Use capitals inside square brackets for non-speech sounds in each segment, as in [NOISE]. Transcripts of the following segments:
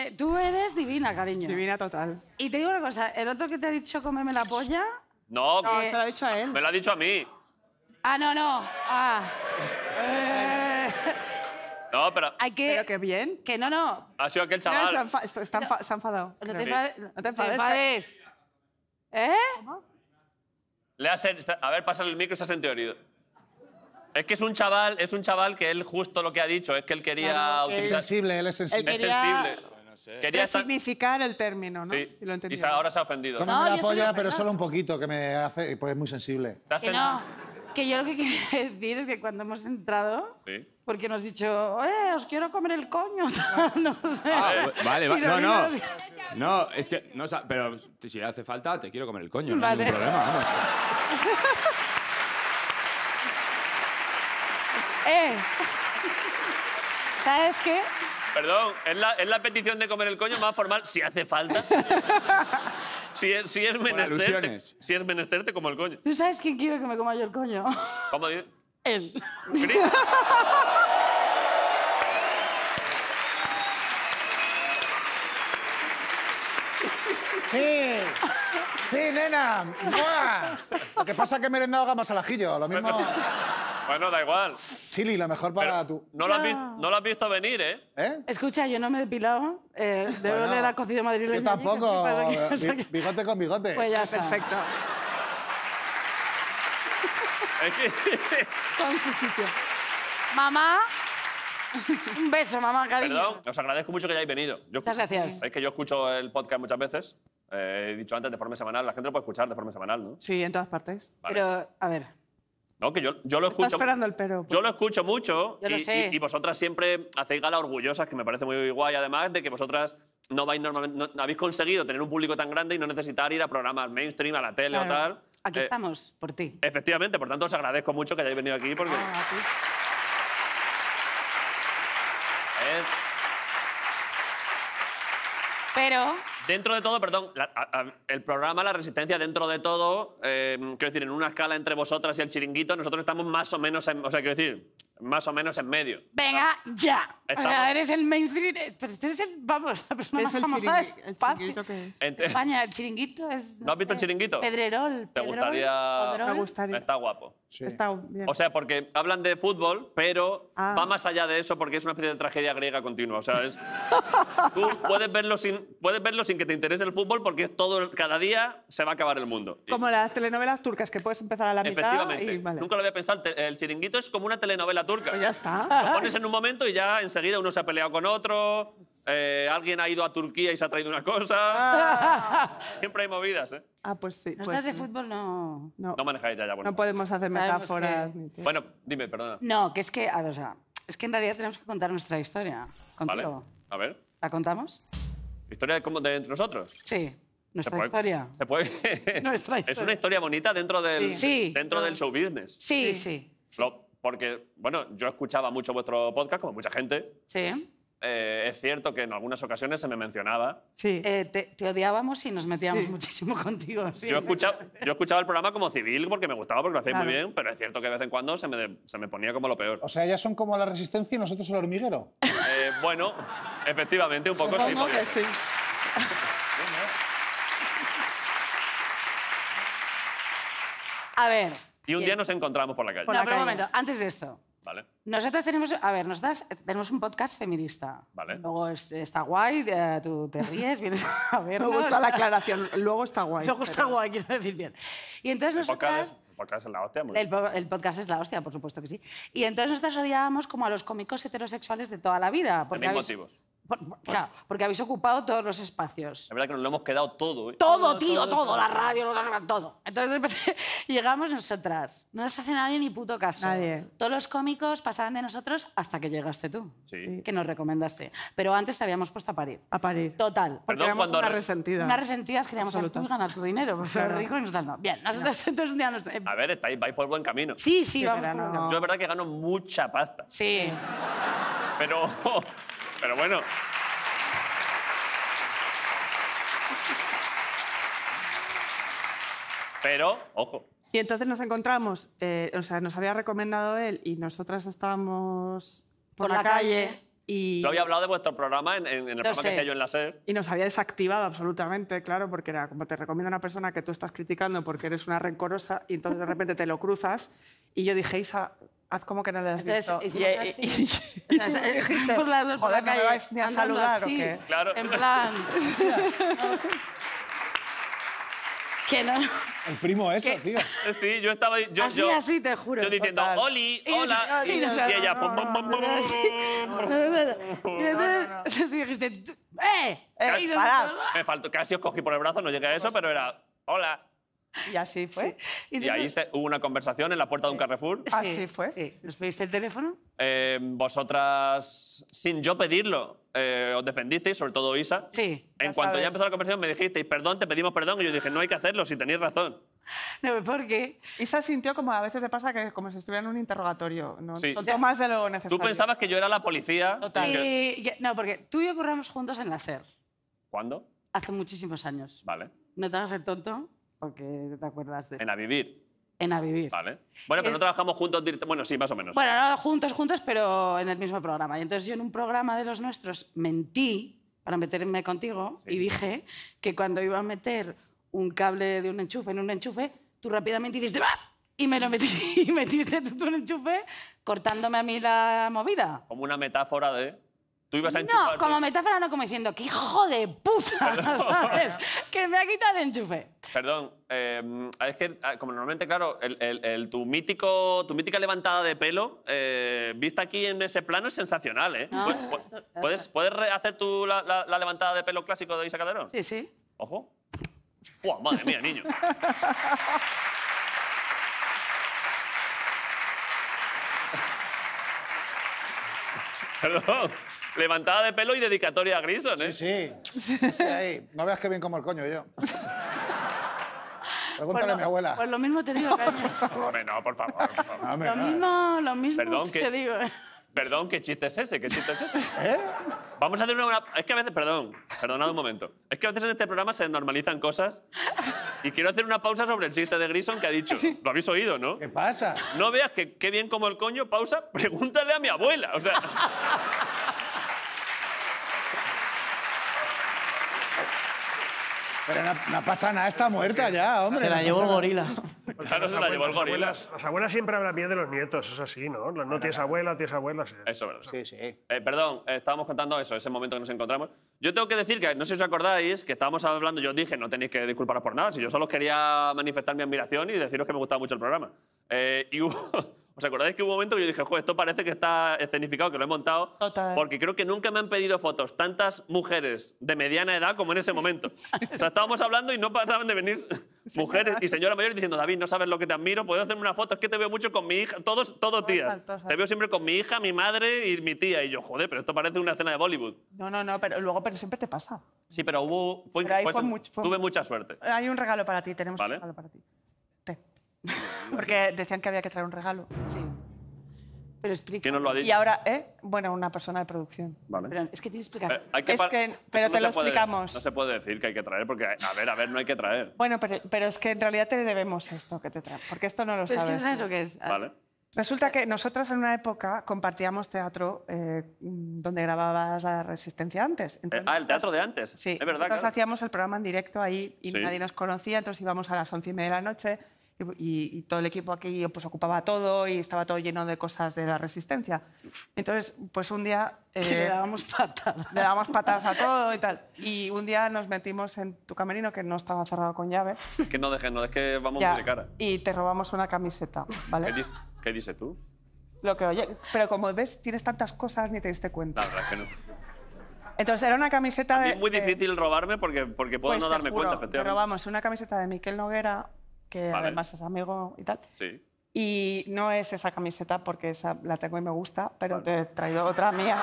Eh, tú eres divina, cariño. Divina total. Y te digo una cosa, el otro que te ha dicho comerme la polla... No, no se lo ha dicho a él. Me lo ha dicho a mí. Ah, no, no. Ah. [LAUGHS] No, pero... Hay que... Pero qué bien. Que no, no. Ha sido aquel chaval. se, ha enfadado. No te, enfades. te ¿Eh? Le has... A ver, pásale el micro se ha sentido herido. Es que es un chaval, es un chaval que él justo lo que ha dicho, es que él quería Sensible, él es sensible. Él Es sensible. Quería Significar el término, ¿no? Sí. Si lo y ahora se ha ofendido. No, me la pero solo un poquito, que me hace... Pues es muy sensible. Que no, que yo lo que [LAUGHS] quería decir es que cuando hemos entrado, Sí. porque nos has dicho, eh, os quiero comer el coño, [LAUGHS] ah, no sé. Vale, vale. no, no. No, es que, no, pero si hace falta, te quiero comer el coño, no hay ningún problema. vamos. [LAUGHS] Eh, ¿sabes qué? Perdón, ¿es la, petición de comer el coño más formal si hace falta. [LAUGHS] si, es, si menester, si es menester, te como el coño. ¿Tú sabes quién quiero que me coma yo el coño? ¿Cómo Él. Sí, sí, nena. ¡Buah! Lo que pasa es que he haga más al ajillo, lo mismo. [LAUGHS] Bueno, da igual. Chili, la mejor para tú. No, lo has visto venir, ¿eh? ¿Eh? Escucha, yo no me he depilado. Eh, debo Bueno, cocido a cocido Madrid. Yo tampoco. Bigote con bigote. Pues ya pues está. Perfecto. Es que- en su sitio. Mamá, un beso, mamá, cariño. Perdón, os agradezco mucho que hayáis venido. Muchas gracias. Es que yo escucho el podcast muchas veces. Eh, he dicho antes de forma semanal. La gente lo puede escuchar de forma semanal, ¿no? Sí, en todas partes. Pero, a ver, no, que yo, yo lo escucho. esperando el pero. Yo pues. lo escucho mucho y, vosotras siempre hacéis gala orgullosas, que me parece muy guay, además de que vosotras no vais normalmente, habéis conseguido tener un público tan grande y no necesitar ir a programas mainstream, a la tele o tal. Aquí eh, estamos, por ti. Efectivamente, por tanto os agradezco mucho que hayáis venido aquí porque. Ah, eh. Pero Dentro de todo, perdón, el programa La Resistencia, dentro de todo, em, quiero decir, en una escala entre vosotras y el chiringuito, nosotros estamos más o menos, en, o sea, quiero decir, más o menos en medio. Venga, ya. O eres el mainstream. Eh, pero eres el. Vamos, la persona más famosa de España. El chiringuito es. ¿No, has visto el chiringuito? Pedrerol. ¿Te gustaría.? Me gustaría. Está guapo. Está bien. O sea, porque hablan de fútbol, pero ah. va más allá de eso porque es una especie de tragedia griega continua. O sea, es. [LAUGHS] Tú puedes verlo, sin, puedes verlo sin que te interese el fútbol porque todo. Cada día se va a acabar el mundo. Como las telenovelas turcas que puedes empezar a la mitad. Efectivamente. Nunca lo había pensado. El chiringuito es como una telenovela turca. Pues ya está. Lo pones en un momento y ya uno se ha peleado con otro, eh, alguien ha ido a Turquía y se ha traído una cosa. Ah. Siempre hay movidas, ¿eh? Ah, pues sí. Pues de fútbol no... no... manejáis ya, ya bueno. No podemos hacer metáforas. Bueno, dime, perdona. No, que es que, a ver, o sea, es que en realidad tenemos que contar nuestra historia. Contigo. a ver. ¿La contamos? ¿Historia de, de entre nosotros? Sí. Nuestra historia. Se puede... [LAUGHS] Nuestra historia. Es una historia bonita dentro del, Dentro del show business. Sí, sí. Porque, bueno, yo escuchaba mucho vuestro podcast, como mucha gente. Sí. Eh, es cierto que en algunas ocasiones se me mencionaba. Sí. Eh, te, odiábamos y nos metíamos muchísimo [LAUGHS] contigo. Yo, escuchaba, yo escuchaba el programa como civil porque me gustaba, porque lo hacéis muy bien, pero es cierto que de vez en cuando se me, se me ponía como lo peor. O sea, ya son como la resistencia y nosotros el hormiguero. Eh, bueno, efectivamente, un poco sí. sí. [LAUGHS] A ver, y un día nos encontramos por la calle. Por pero un momento, antes de esto. Vale. Nosotras tenemos, a ver, tenemos un podcast feminista. Vale. Luego está guay, eh, tú te ríes, [LAUGHS] vienes a ver. Luego está la aclaración, luego está guay. Luego está guay, quiero decir bien. Y entonces El podcast, nosotras... es- la hostia. El, podcast es la hostia, por supuesto que sí. Y entonces nosotras odiábamos como a los cómicos heterosexuales de toda la vida. Por Tenéis motivos. Claro, porque habéis ocupado todos los espacios. La verdad que nos lo hemos quedado todo. ¿eh? Todo, tío, todo, la radio, todo. Entonces de repente [LAUGHS] llegamos nosotras. No nos hace nadie ni puto caso. Nadie. Todos los cómicos pasaban de nosotros hasta que llegaste tú. Sí. Que nos recomendaste. Pero antes te habíamos puesto a parir. A parir. Total. Porque éramos unas resentidas. Unas resentidas queríamos ser tú ganar tu dinero. porque ser rico y nosotras no. Bien, nosotros [LAUGHS] entonces un día nos... Eh, a ver, vais por buen camino. Sí, sí, vamos Yo es verdad que gano mucha pasta. Sí. Pero... Pero bueno. Pero, ojo. Y entonces nos encontramos, eh, o sea, nos había recomendado él y nosotras estábamos por, la, calle. Y... Yo había hablado de vuestro programa en, el programa que yo en la SER. Y nos había desactivado absolutamente, claro, porque era como te recomienda una persona que tú estás criticando porque eres una rencorosa y entonces de repente te lo cruzas. Y yo dije, Isa, haz como que no le has Entonces, visto. Y, o sea, dijiste, por la, por joder, la me vais ni a saludar así, o qué? Claro. En plan... [LAUGHS] que no... El primo eso, tío. [LAUGHS] Sí, yo estaba... Yo, así, yo, así, te juro. Yo diciendo, total. Oli, hola, y, ella... [LAUGHS] Y entonces dijiste, ¡eh! eh parad. Ah". Me faltó, casi os cogí por el brazo, no llegué a eso, pues pero era, hola. Y así fue. Y, ahí hubo una conversación en la puerta de un Carrefour. así ah, fue. Sí. ¿Les pediste el teléfono? Eh, vosotras, sin yo pedirlo, eh, os defendisteis, sobre todo Isa. Sí. En cuanto ya empezó la conversación, me dijisteis, perdón, te pedimos perdón. Y yo dije, no hay que hacerlo, si tenéis razón. No, porque Isa sintió como a veces le pasa que como si estuviera en un interrogatorio, Sí. Soltó más de lo necesario. Tú pensabas que yo era la policía. Total. Sí, no, porque tú y yo curramos juntos en la SER. ¿Cuándo? Hace muchísimos años. Vale. No te hagas el tonto porque te acuerdas de... En A Vivir. En A Vivir. Vale. Bueno, pero eh, no trabajamos juntos Bueno, sí, más o menos. Bueno, no juntos, juntos, pero en el mismo programa. Y entonces yo en un programa de los nuestros mentí para meterme contigo y dije que cuando iba a meter un cable de un enchufe en un enchufe, tú rápidamente dices... va ¡Ah! y me lo metí, [LAUGHS] y metiste tú un enchufe cortándome a mí la movida. Como una metáfora de... No, como metáfora, no como diciendo, ¡qué hijo de puta! [LAUGHS] ¿Sabes? que me ha quitado el enchufe. Perdón, em, es que, ah, como normalmente, claro, tu, mítico, tu mítica levantada de pelo, eh, vista aquí en ese plano, es sensacional, ¿eh? Ah, pues, puedes, puedes, hacer tú la, levantada de pelo clásico de Isa Calderón? Sí, sí. Ojo. madre mía, niño! [LAUGHS] Perdón. Levantada de pelo y dedicatoria a Grison, ¿eh? Sí, sí. No veas qué bien como el coño yo. Pregúntale a mi abuela. Pues lo mismo te digo, Carmen. no, por favor. lo, mismo, lo mismo Perdón, te digo. Eh. Perdón, ¿qué chiste es ese? ¿Qué chiste es ese? ¿Eh? Vamos a hacer una, Es que a veces... Perdón, perdonad un momento. Es que a veces en este programa se normalizan cosas y quiero hacer una pausa sobre el chiste de Grison que ha dicho. Lo habéis oído, ¿no? ¿Qué pasa? No veas qué bien como el coño, pausa, pregúntale a mi abuela. O sea... Pero no, pasa nada, está muerta ya, hombre. Se la llevó el gorila. Pues claro, se la llevó el gorila. las abuelas siempre hablan bien de los nietos, eso sí, ¿no? No tienes abuela, tienes abuela. Sí. Eso, verdad. Sí, sí. Eh, perdón, eh, estábamos contando eso, ese momento que nos encontramos. Yo tengo que decir que, no sé si os acordáis, que estábamos hablando, yo dije, no tenéis que disculparos por nada, si yo solo quería manifestar mi admiración y deciros que me gustaba mucho el programa. Eh, y hubo... ¿Os acordáis que hubo un momento que yo dije, joder, esto parece que está escenificado, que lo he montado? Total. Porque creo que nunca me han pedido fotos tantas mujeres de mediana edad como en ese momento. o sea, estábamos hablando y no pasaban de venir mujeres y señora mayor diciendo, David, no sabes lo que te admiro, puedo hacerme una foto, es que te veo mucho con mi hija, todos, todos días. Te veo siempre con mi hija, mi madre y mi tía. Y yo, joder, pero esto parece una escena de Bollywood. No, no, no, pero luego pero siempre te pasa. Sí, pero hubo... Fue, tuve mucha suerte. Hay un regalo para ti, tenemos un regalo para ti. [LAUGHS] Porque decían que había que traer un regalo. Sí. Pero explica. ¿Quién nos lo ha dicho? Y ahora, ¿eh? Bueno, una persona de producción. Pero es que tienes que explicar. Eh, hay que es que, pero te lo explicamos. no se puede decir que hay que traer porque, a ver, a ver, no hay que traer. [LAUGHS] Bueno, pero, pero es que en realidad te debemos esto que te trae, porque esto no lo pero Es que no sabes lo que es. Ah. Vale. Resulta que nosotros en una época compartíamos teatro eh, donde grababas La Resistencia antes. Eh, ah, el teatro de antes. Sí, es verdad. Nosotros hacíamos el programa en directo ahí y nadie nos conocía, entonces íbamos a las once y media de la noche, y, todo el equipo aquí pues, ocupaba todo y estaba todo lleno de cosas de la resistencia. Entonces, pues un día... Eh, le dábamos patadas. Le dábamos patadas a todo y tal. Y un día nos metimos en tu camerino, que no estaba cerrado con llave. que no dejen no, es que vamos de cara. Y te robamos una camiseta, ¿vale? ¿Qué, dices dice tú? Lo que oye. Pero como ves, tienes tantas cosas, ni te diste cuenta. La verdad es que no. Entonces era una camiseta de... Es muy difícil robarme porque, porque puedo pues no darme cuenta, efectivamente. Pero una camiseta de Miquel Noguera, que además es amigo y tal. Sí. Y no es esa camiseta porque esa la tengo y me gusta, pero te he traído otra mía.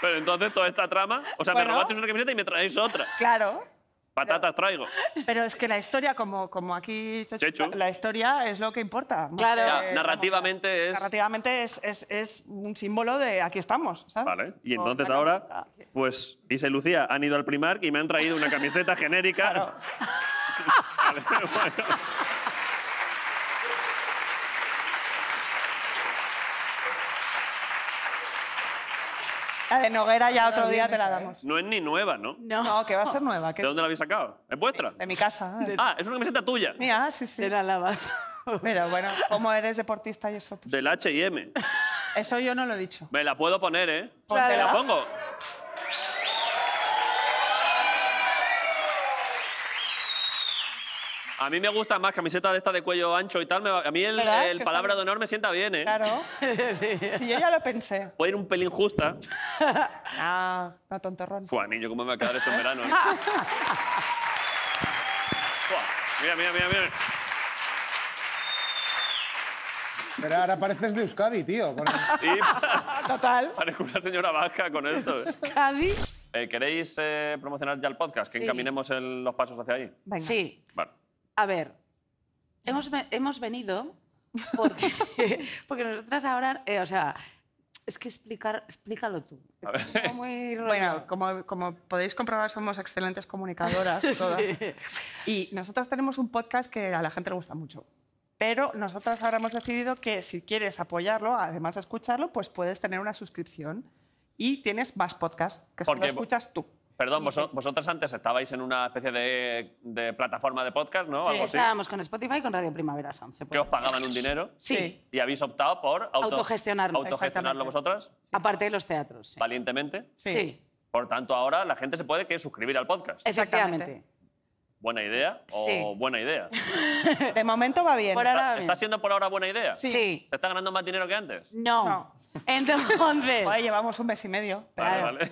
Pero... entonces toda esta trama, o sea, me robaste una camiseta y me traéis otra. Claro. Patatas traigo. Pero es que la historia, como, como aquí Chechu, La, historia es lo que importa. Claro. narrativamente es... Narrativamente es, un símbolo de aquí estamos, ¿sabes? Vale. Y entonces ahora, pues dice y Lucía han ido al Primark y me han traído una camiseta genérica. [LAUGHS] Ah, de Noguera ya ah, otro día te la ¿eh? damos. No es ni nueva, ¿no? No, que va a ser nueva. ¿De dónde la habéis sacado? ¿Es vuestra? De mi casa. ¿eh? Ah, es una camiseta tuya. Mía, sí, sí. Te la lavas. [LAUGHS] Pero bueno, como eres deportista y eso. Pues. Del H&M. Eso yo no lo he dicho. Me la puedo poner, ¿eh? Pues te la pongo. A mí me gusta más camiseta de estas de cuello ancho y tal. a mí el, palabra de honor me sienta bien, ¿eh? Claro. [LAUGHS] Sí, yo ya lo pensé. Puede ir un pelín justa. [LAUGHS] Ah, no, tontorrón. Juan, niño, ¿cómo me va a quedar esto en verano? Eh? [LAUGHS] mira, mira, mira, mira. Pero ahora pareces de Euskadi, tío. con Total. Parece una señora vasca con esto. ¿eh? Euskadi. Eh, ¿Queréis promocionar ya el podcast? Que encaminemos los pasos hacia ahí. Venga. Sí. Vale. A ver, hemos, venido [LAUGHS] porque, nosotras ahora, eh, o sea, es que explicar, explícalo tú. bueno, como, podéis comprobar, somos excelentes comunicadoras [LAUGHS] todas. Y nosotras tenemos un podcast que a la gente le gusta mucho. Pero nosotras ahora hemos decidido que si quieres apoyarlo, además de escucharlo, pues puedes tener una suscripción y tienes más podcasts que solo escuchas tú. Perdón, vosotras antes estabais en una especie de, plataforma de podcast, ¿no? Sí, estábamos con Spotify y con Radio Primavera Sound. que os pagaban un dinero. Sí. Y habéis optado por auto, autogestionarlo. Autogestionarlo vosotras. Aparte de los teatros. Sí. Valientemente. sí. Por tanto, ahora la gente se puede que suscribir al podcast. Exactamente buena idea o buena idea. De momento va bien. ¿Estás ¿Está, siendo por ahora buena idea? Sí. ¿Se está ganando más dinero que antes? No. Entonces, llevamos un mes y medio.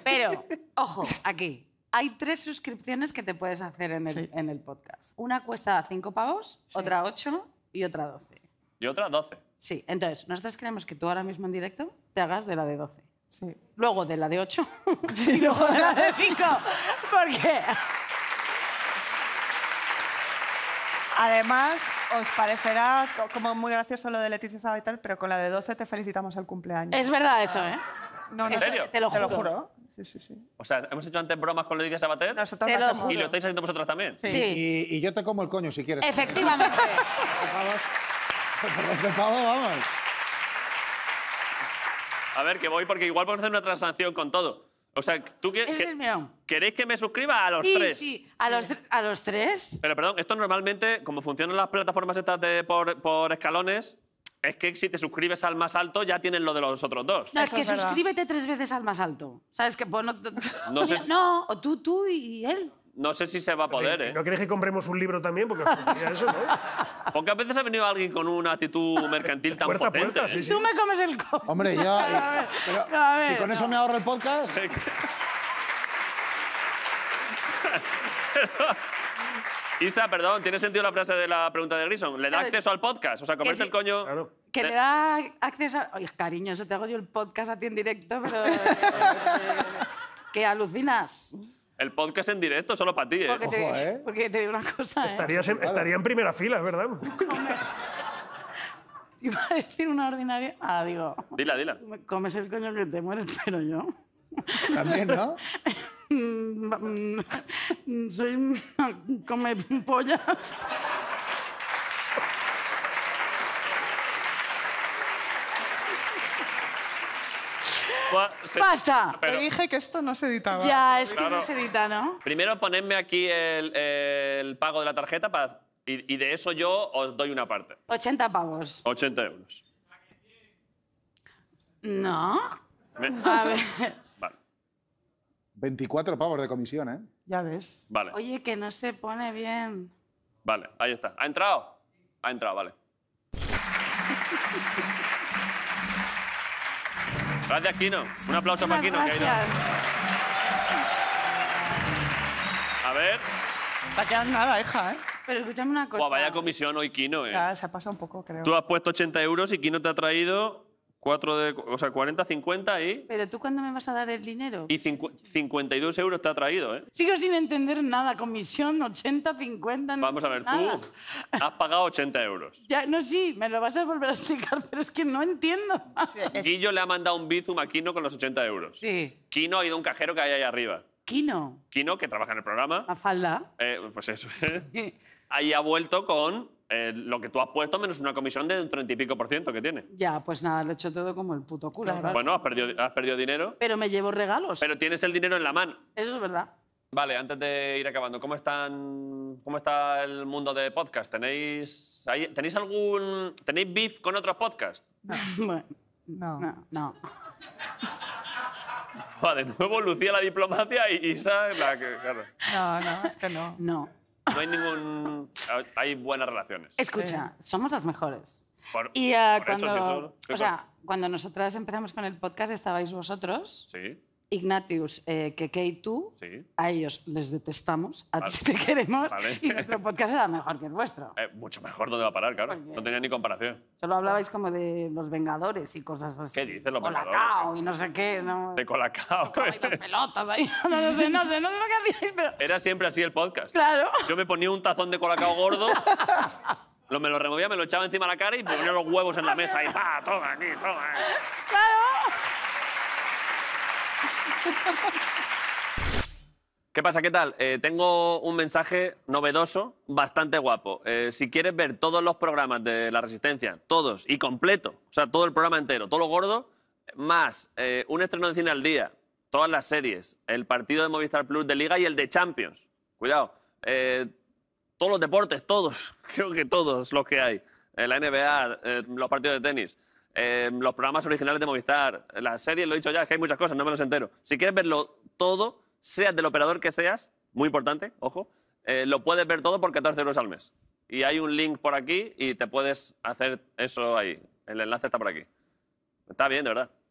pero, [LAUGHS] ojo, aquí. Hay tres suscripciones que te puedes hacer en el, podcast. Una cuesta cinco pavos, otra ocho y otra doce. Y otra, 12. Sí, entonces, nosotros queremos que tú ahora mismo en directo te hagas de la de 12. Sí. Luego de la de ocho. [LAUGHS] y luego de la de cinco. Porque Además, os parecerá como muy gracioso lo de Leticia Sabater, pero con la de 12 te felicitamos el cumpleaños. Es verdad eso, ¿eh? Ah. No, ¿En no, serio? Te lo juro. Te lo juro. Sí, sí, sí. O sea, hemos hecho antes bromas con Leticia Sabater. Nosotros lo Y lo estáis haciendo vosotros también. Sí. Y, y, yo te como el coño si quieres. Efectivamente. vamos. [LAUGHS] vamos, vamos. A ver, que voy porque igual podemos hacer una transacción con todo. O sea, ¿tú queréis que me suscriba a los tres? Sí, ¿A los, a los tres. Pero perdón, esto normalmente, como funcionan las plataformas estas por, por escalones, es que si te suscribes al más alto ya tienes lo de los otros dos. No, es que suscríbete tres veces al más alto. ¿Sabes que Pues no, no, [LAUGHS] o tú, tú y él. No sé si se va a poder, ¿eh? ¿No queréis que compremos un libro también? Porque [LAUGHS] Porque a veces ha venido alguien con una actitud mercantil tan potente. ¿eh? Tú me comes el coño. Hombre, [LAUGHS] ya... si con eso me ahorro el podcast... [LAUGHS] Isa, perdón, ¿tiene sentido la frase de la pregunta de Grison? ¿Le da acceso al podcast? O sea, comerse el coño... Que le... da acceso... cariño, eso te hago yo el podcast a ti en directo, pero... Eh, que alucinas. El podcast en directo solo para ti, ¿eh? ¿eh? Porque te, digo una cosa, ¿eh? Estarías estaría en primera fila, es verdad. [LAUGHS] Iba a decir una ordinaria... Ah, digo, Dila, dila. comes el coño que te mueres, [LAUGHS] pero yo... También, ¿no? [LAUGHS] Mm, mm, soy come pollas. Basta. Te dije que esto no se editaba. Ya, es que no se edita, ¿no? Primero ponedme aquí el, pago de la tarjeta y, de eso yo os doy una parte. 80 pavos. 80 euros. No. A ver. [LAUGHS] vale, 24 pavos de comisión, ¿eh? Ya ves. vale, Oye, que no se pone bien. vale, ahí está. ¿Ha entrado? Ha entrado, vale. Gracias, Kino. Un aplauso para Kino. Que ha ido. A ver. Te ha nada, hija, ¿eh? Pero escúchame una cosa. vaya comisión hoy, Kino, ¿eh? Ya, se ha pasado un poco, creo. Tú has puesto 80 euros y Kino te ha traído o sea, 40, 50 y... Pero tú cuándo me vas a dar el dinero? Y 52 euros te ha traído, ¿eh? Sigo sin entender nada, comisión 80, 50... Vamos a ver, tú has pagado 80 euros. Ya, no, sí, me lo vas a volver a explicar, [LAUGHS] pero es que no entiendo. Sí, le ha mandado un bizum a Kino con los 80 euros. Sí. Kino ha ido a un cajero que hay ahí arriba. ¿Kino? Kino, que trabaja en el programa. ¿A falda? Eh, pues eso. ¿eh? ahí ha vuelto con eh, lo que tú has puesto menos una comisión de un 30 y pico por ciento que tiene. Ya, pues nada, lo he hecho todo como el puto culo. Bueno, has perdido, has perdido dinero, Pero me llevo regalos. pero tienes el dinero en la mano. Eso es verdad. Vale, antes de ir acabando, ¿cómo, están, cómo está el mundo de podcast? ¿Tenéis, ¿Tenéis algún. ¿Tenéis beef con otros podcasts? [LAUGHS] Bueno, No. no, no. de nuevo Lucía la diplomacia y Isa la que. No, no, es que no. No. No hay ningún. Ah, hay buenas relaciones. Escucha, somos las mejores. y ah, o sea, cuando nosotras empezamos con el podcast, estabais vosotros. Sí. Ignatius, eh, Keke y tú, a ellos les detestamos, a ti te queremos y nuestro podcast era mejor que el vuestro. Eh, mucho mejor, ¿dónde va a parar? Claro, no tenía ni comparación. Solo hablabais como de los Vengadores y cosas así. ¿Qué dices, Colacao y no sé qué. De Colacao. Y eh. las pelotas ahí, [LAUGHS] no, sé, no sé, no sé lo que hacíais, pero... Era siempre así el podcast. Claro. Yo me ponía un tazón de Colacao gordo... me lo removía, me lo echaba encima de la cara y ponía los huevos en la mesa y ¡pa! todo aquí, toma! ¡Claro! ¿Qué pasa? ¿Qué tal? Eh, tengo un mensaje novedoso, bastante guapo. Eh, si quieres ver todos los programas de La Resistencia, todos y completo, o sea, todo el programa entero, todo lo gordo, más eh, un estreno de cine al día, todas las series, el partido de Movistar Plus de Liga y el de Champions. Cuidado. todos los deportes, todos, [LAUGHS] creo que todos los que hay. la NBA, los partidos de tenis. Eh, los programas originales de Movistar, las series, lo he dicho ya, que hay muchas cosas, no me los entero. Si quieres verlo todo, seas del operador que seas, muy importante, ojo, eh, lo puedes ver todo por 14 euros al mes. Y hay un link por aquí y te puedes hacer eso ahí. El enlace está por aquí. Está bien, de verdad.